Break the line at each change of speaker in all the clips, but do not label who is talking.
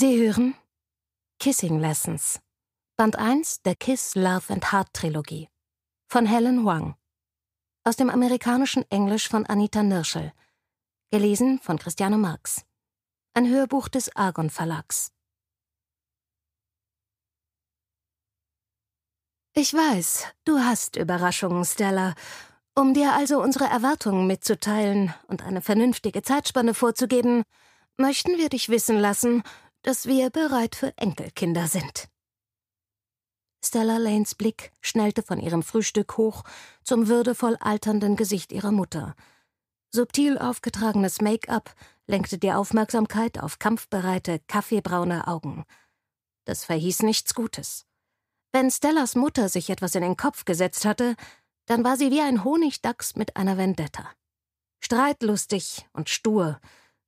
Sie hören Kissing Lessons, Band 1 der Kiss, Love and Heart Trilogie von Helen Wang. Aus dem amerikanischen Englisch von Anita Nirschel. Gelesen von Christiane Marx. Ein Hörbuch des Argon Verlags. Ich weiß, du hast Überraschungen, Stella. Um dir also unsere Erwartungen mitzuteilen und eine vernünftige Zeitspanne vorzugeben, möchten wir dich wissen lassen, dass wir bereit für Enkelkinder sind. Stella Lanes Blick schnellte von ihrem Frühstück hoch zum würdevoll alternden Gesicht ihrer Mutter. Subtil aufgetragenes Make-up lenkte die Aufmerksamkeit auf kampfbereite, kaffeebraune Augen. Das verhieß nichts Gutes. Wenn Stellas Mutter sich etwas in den Kopf gesetzt hatte, dann war sie wie ein Honigdachs mit einer Vendetta. Streitlustig und stur,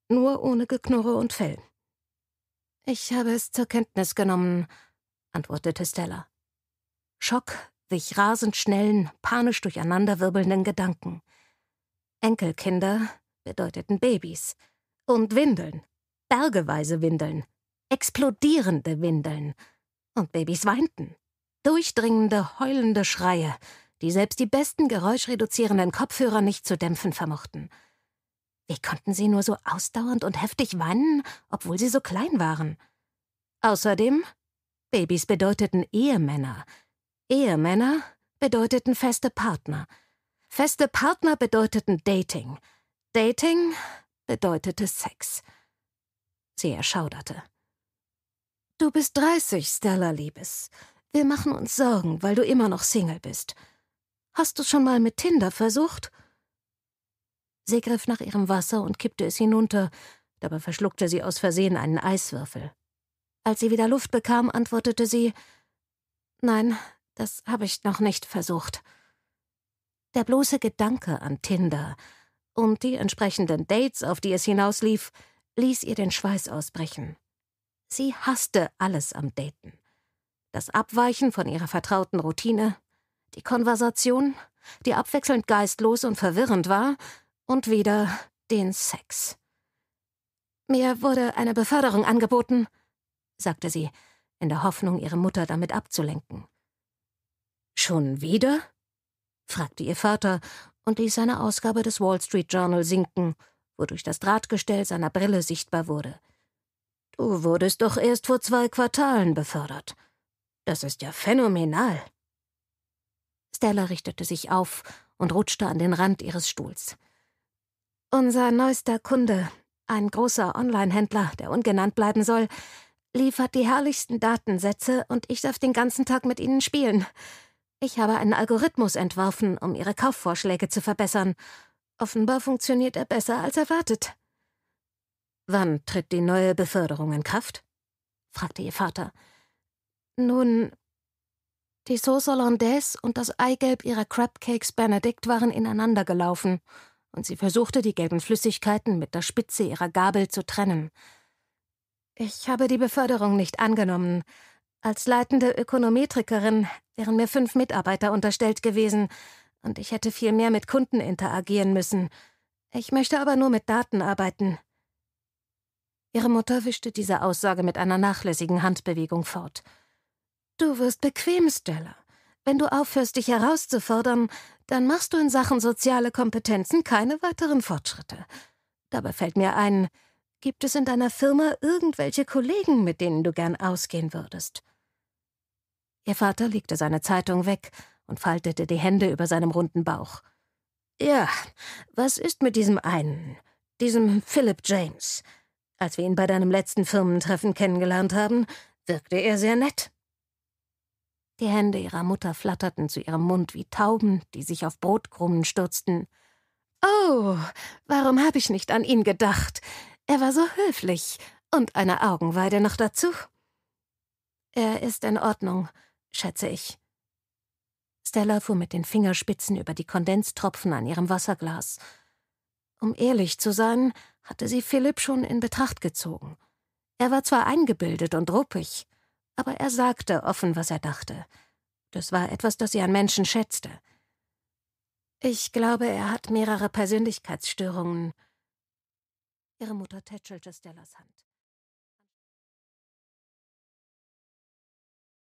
nur ohne Geknurre und Fell. Ich habe es zur Kenntnis genommen, antwortete Stella. Schock wich rasend schnellen, panisch durcheinanderwirbelnden Gedanken. Enkelkinder bedeuteten Babys und Windeln, bergeweise Windeln, explodierende Windeln. Und Babys weinten. Durchdringende, heulende Schreie, die selbst die besten geräuschreduzierenden Kopfhörer nicht zu dämpfen vermochten. Wie konnten sie nur so ausdauernd und heftig weinen, obwohl sie so klein waren? Außerdem, Babys bedeuteten Ehemänner. Ehemänner bedeuteten feste Partner. Feste Partner bedeuteten Dating. Dating bedeutete Sex. Sie erschauderte. Du bist 30, Stella, Liebes. Wir machen uns Sorgen, weil du immer noch Single bist. Hast du schon mal mit Tinder versucht? Sie griff nach ihrem Wasser und kippte es hinunter, dabei verschluckte sie aus Versehen einen Eiswürfel. Als sie wieder Luft bekam, antwortete sie Nein, das habe ich noch nicht versucht. Der bloße Gedanke an Tinder und die entsprechenden Dates, auf die es hinauslief, ließ ihr den Schweiß ausbrechen. Sie hasste alles am Daten. Das Abweichen von ihrer vertrauten Routine, die Konversation, die abwechselnd geistlos und verwirrend war, und wieder den Sex. Mir wurde eine Beförderung angeboten, sagte sie, in der Hoffnung, ihre Mutter damit abzulenken. Schon wieder? fragte ihr Vater und ließ seine Ausgabe des Wall Street Journal sinken, wodurch das Drahtgestell seiner Brille sichtbar wurde. Du wurdest doch erst vor zwei Quartalen befördert. Das ist ja phänomenal. Stella richtete sich auf und rutschte an den Rand ihres Stuhls. Unser neuester Kunde, ein großer Online-Händler, der ungenannt bleiben soll, liefert die herrlichsten Datensätze und ich darf den ganzen Tag mit ihnen spielen. Ich habe einen Algorithmus entworfen, um ihre Kaufvorschläge zu verbessern. Offenbar funktioniert er besser als erwartet. Wann tritt die neue Beförderung in Kraft? fragte ihr Vater. Nun, die Sauce Hollandaise und das Eigelb ihrer Crabcakes Benedict waren ineinandergelaufen und sie versuchte, die gelben Flüssigkeiten mit der Spitze ihrer Gabel zu trennen. Ich habe die Beförderung nicht angenommen. Als leitende Ökonometrikerin wären mir fünf Mitarbeiter unterstellt gewesen, und ich hätte viel mehr mit Kunden interagieren müssen. Ich möchte aber nur mit Daten arbeiten. Ihre Mutter wischte diese Aussage mit einer nachlässigen Handbewegung fort. Du wirst bequem, Stella. Wenn du aufhörst, dich herauszufordern, dann machst du in Sachen soziale Kompetenzen keine weiteren Fortschritte. Dabei fällt mir ein, gibt es in deiner Firma irgendwelche Kollegen, mit denen du gern ausgehen würdest? Ihr Vater legte seine Zeitung weg und faltete die Hände über seinem runden Bauch. Ja, was ist mit diesem einen, diesem Philip James? Als wir ihn bei deinem letzten Firmentreffen kennengelernt haben, wirkte er sehr nett. Die Hände ihrer Mutter flatterten zu ihrem Mund wie Tauben, die sich auf Brotkrumen stürzten. Oh, warum habe ich nicht an ihn gedacht? Er war so höflich und eine Augenweide noch dazu. Er ist in Ordnung, schätze ich. Stella fuhr mit den Fingerspitzen über die Kondenstropfen an ihrem Wasserglas. Um ehrlich zu sein, hatte sie Philipp schon in Betracht gezogen. Er war zwar eingebildet und ruppig, aber er sagte offen, was er dachte. Das war etwas, das sie an Menschen schätzte. Ich glaube, er hat mehrere Persönlichkeitsstörungen. Ihre Mutter tätschelte Stellas Hand.